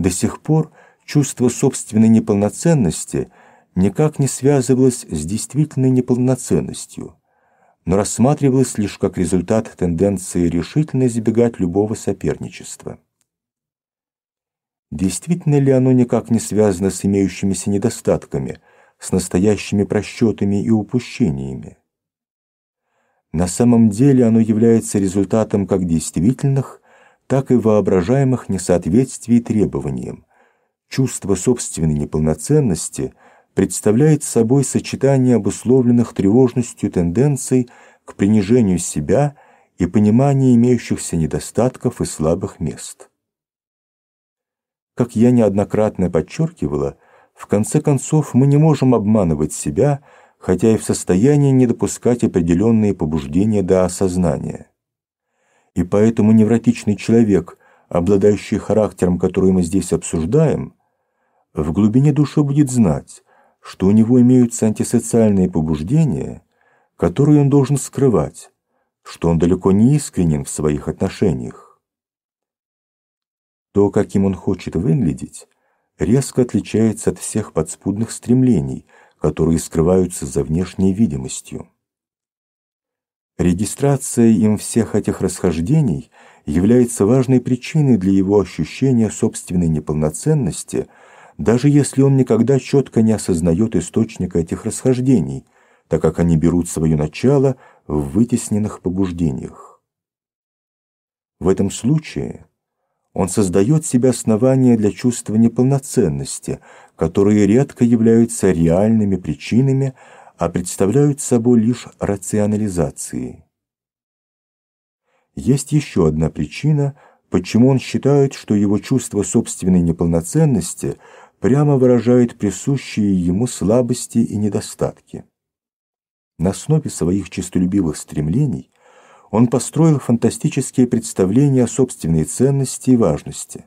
До сих пор чувство собственной неполноценности никак не связывалось с действительной неполноценностью, но рассматривалось лишь как результат тенденции решительно избегать любого соперничества. Действительно ли оно никак не связано с имеющимися недостатками, с настоящими просчетами и упущениями? На самом деле оно является результатом как действительных, так и воображаемых несоответствий требованиям. Чувство собственной неполноценности представляет собой сочетание обусловленных тревожностью тенденций к принижению себя и понимания имеющихся недостатков и слабых мест. Как я неоднократно подчеркивала, в конце концов мы не можем обманывать себя, хотя и в состоянии не допускать определенные побуждения до осознания и поэтому невротичный человек, обладающий характером, который мы здесь обсуждаем, в глубине души будет знать, что у него имеются антисоциальные побуждения, которые он должен скрывать, что он далеко не искренен в своих отношениях. То, каким он хочет выглядеть, резко отличается от всех подспудных стремлений, которые скрываются за внешней видимостью. Регистрация им всех этих расхождений является важной причиной для его ощущения собственной неполноценности, даже если он никогда четко не осознает источника этих расхождений, так как они берут свое начало в вытесненных побуждениях. В этом случае он создает себе основания для чувства неполноценности, которые редко являются реальными причинами, а представляют собой лишь рационализации. Есть еще одна причина, почему он считает, что его чувство собственной неполноценности прямо выражает присущие ему слабости и недостатки. На основе своих честолюбивых стремлений он построил фантастические представления о собственной ценности и важности.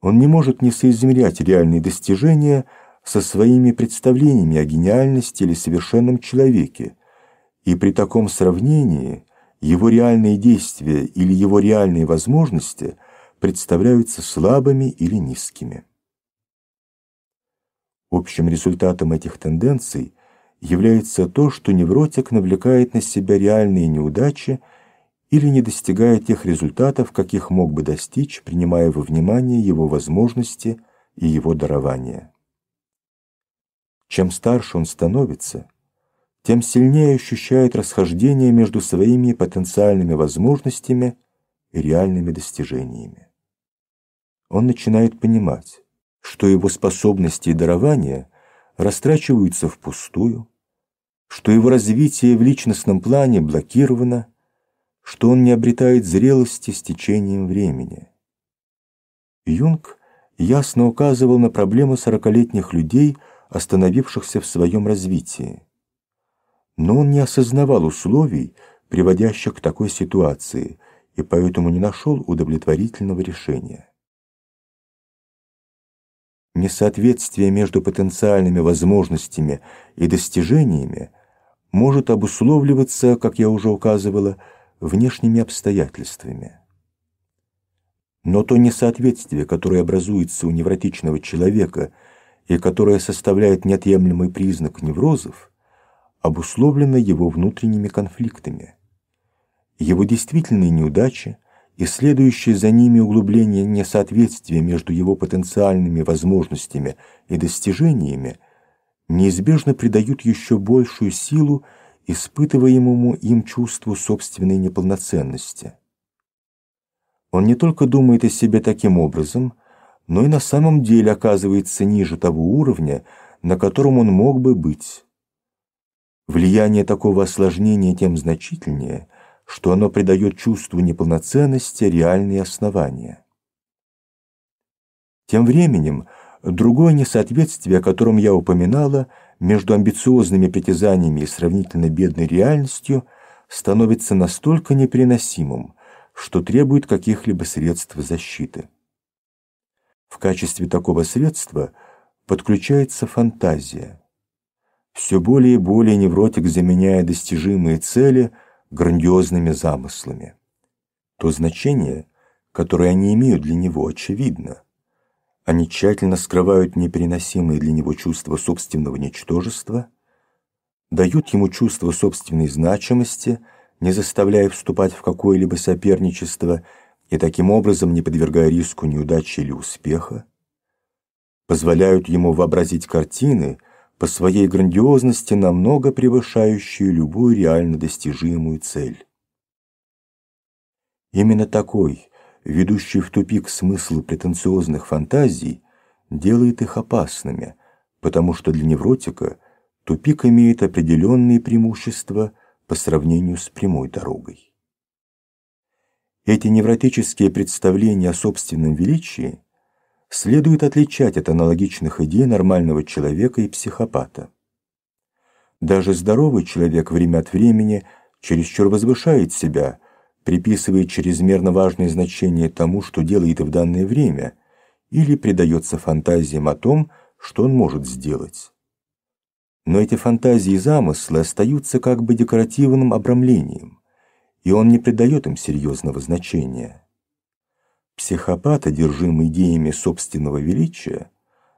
Он не может не соизмерять реальные достижения – со своими представлениями о гениальности или совершенном человеке, и при таком сравнении его реальные действия или его реальные возможности представляются слабыми или низкими. Общим результатом этих тенденций является то, что невротик навлекает на себя реальные неудачи или не достигая тех результатов, каких мог бы достичь, принимая во внимание его возможности и его дарования. Чем старше он становится, тем сильнее ощущает расхождение между своими потенциальными возможностями и реальными достижениями. Он начинает понимать, что его способности и дарования растрачиваются впустую, что его развитие в личностном плане блокировано, что он не обретает зрелости с течением времени. Юнг ясно указывал на проблему сорокалетних людей – остановившихся в своем развитии. Но он не осознавал условий, приводящих к такой ситуации, и поэтому не нашел удовлетворительного решения. Несоответствие между потенциальными возможностями и достижениями может обусловливаться, как я уже указывала, внешними обстоятельствами. Но то несоответствие, которое образуется у невротичного человека – и которая составляет неотъемлемый признак неврозов, обусловлена его внутренними конфликтами. Его действительные неудачи и следующее за ними углубление несоответствия между его потенциальными возможностями и достижениями неизбежно придают еще большую силу испытываемому им чувству собственной неполноценности. Он не только думает о себе таким образом – но и на самом деле оказывается ниже того уровня, на котором он мог бы быть. Влияние такого осложнения тем значительнее, что оно придает чувству неполноценности реальные основания. Тем временем, другое несоответствие, о котором я упоминала, между амбициозными притязаниями и сравнительно бедной реальностью становится настолько непереносимым, что требует каких-либо средств защиты. В качестве такого средства подключается фантазия. Все более и более невротик заменяет достижимые цели грандиозными замыслами. То значение, которое они имеют для него, очевидно. Они тщательно скрывают непереносимые для него чувства собственного ничтожества, дают ему чувство собственной значимости, не заставляя вступать в какое-либо соперничество – и таким образом, не подвергая риску неудачи или успеха, позволяют ему вообразить картины, по своей грандиозности намного превышающие любую реально достижимую цель. Именно такой, ведущий в тупик смысл претенциозных фантазий, делает их опасными, потому что для невротика тупик имеет определенные преимущества по сравнению с прямой дорогой. Эти невротические представления о собственном величии следует отличать от аналогичных идей нормального человека и психопата. Даже здоровый человек время от времени чересчур возвышает себя, приписывает чрезмерно важное значение тому, что делает в данное время, или предается фантазиям о том, что он может сделать. Но эти фантазии и замыслы остаются как бы декоративным обрамлением – и он не придает им серьезного значения. Психопат, одержимый идеями собственного величия,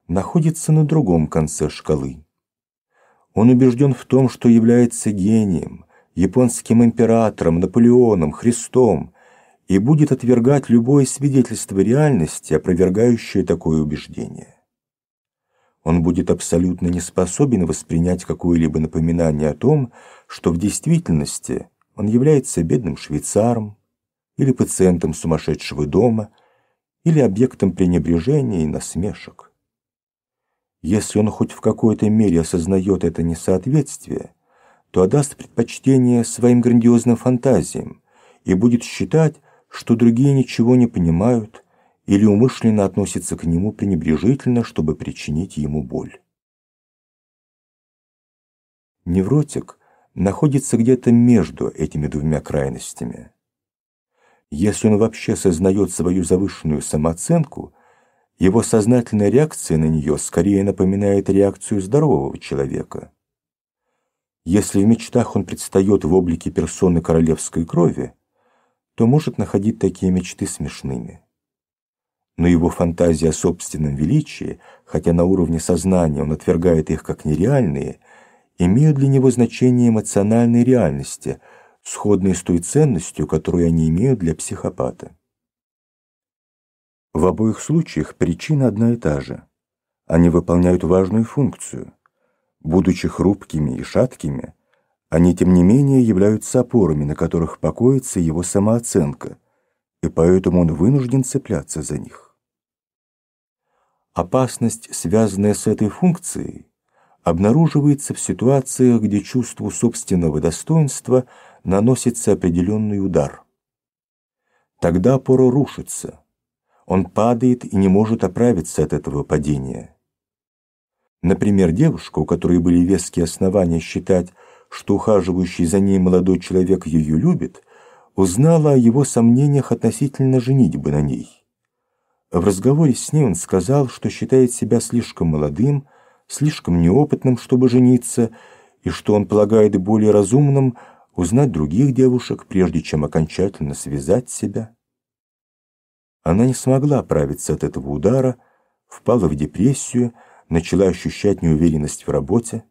находится на другом конце шкалы. Он убежден в том, что является гением, японским императором, Наполеоном, Христом и будет отвергать любое свидетельство реальности, опровергающее такое убеждение. Он будет абсолютно не способен воспринять какое-либо напоминание о том, что в действительности – он является бедным швейцаром или пациентом сумасшедшего дома, или объектом пренебрежения и насмешек. Если он хоть в какой-то мере осознает это несоответствие, то отдаст предпочтение своим грандиозным фантазиям и будет считать, что другие ничего не понимают или умышленно относятся к нему пренебрежительно, чтобы причинить ему боль. Невротик – находится где-то между этими двумя крайностями. Если он вообще сознает свою завышенную самооценку, его сознательная реакция на нее скорее напоминает реакцию здорового человека. Если в мечтах он предстает в облике персоны королевской крови, то может находить такие мечты смешными. Но его фантазия о собственном величии, хотя на уровне сознания он отвергает их как нереальные, имеют для него значение эмоциональной реальности, сходной с той ценностью, которую они имеют для психопата. В обоих случаях причина одна и та же. Они выполняют важную функцию. Будучи хрупкими и шаткими, они, тем не менее, являются опорами, на которых покоится его самооценка, и поэтому он вынужден цепляться за них. Опасность, связанная с этой функцией, обнаруживается в ситуациях, где чувству собственного достоинства наносится определенный удар. Тогда поро рушится. Он падает и не может оправиться от этого падения. Например, девушка, у которой были веские основания считать, что ухаживающий за ней молодой человек ее любит, узнала о его сомнениях относительно женитьбы на ней. В разговоре с ней он сказал, что считает себя слишком молодым, слишком неопытным, чтобы жениться, и что он полагает более разумным узнать других девушек, прежде чем окончательно связать себя. Она не смогла оправиться от этого удара, впала в депрессию, начала ощущать неуверенность в работе.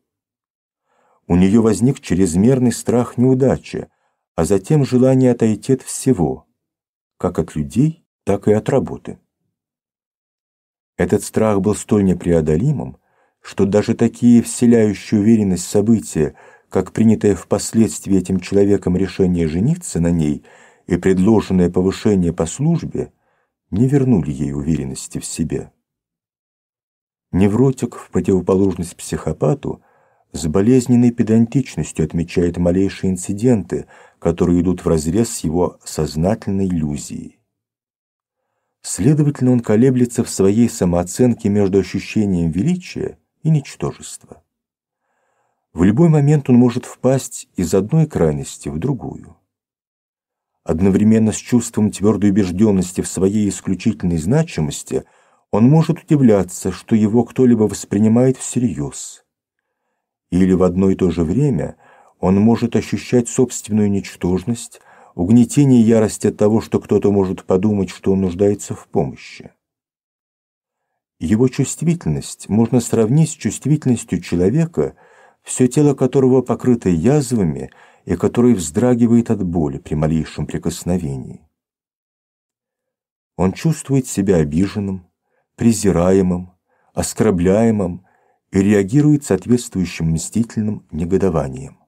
У нее возник чрезмерный страх неудачи, а затем желание отойти от всего, как от людей, так и от работы. Этот страх был столь непреодолимым, что даже такие вселяющие уверенность события, как принятое впоследствии этим человеком решение жениться на ней и предложенное повышение по службе, не вернули ей уверенности в себе. Невротик, в противоположность психопату, с болезненной педантичностью отмечает малейшие инциденты, которые идут вразрез с его сознательной иллюзией. Следовательно, он колеблется в своей самооценке между ощущением величия и ничтожество. В любой момент он может впасть из одной крайности в другую. Одновременно с чувством твердой убежденности в своей исключительной значимости он может удивляться, что его кто-либо воспринимает всерьез. Или в одно и то же время он может ощущать собственную ничтожность, угнетение и ярость от того, что кто-то может подумать, что он нуждается в помощи. Его чувствительность можно сравнить с чувствительностью человека, все тело которого покрыто язвами и который вздрагивает от боли при малейшем прикосновении. Он чувствует себя обиженным, презираемым, оскорбляемым и реагирует соответствующим мстительным негодованием.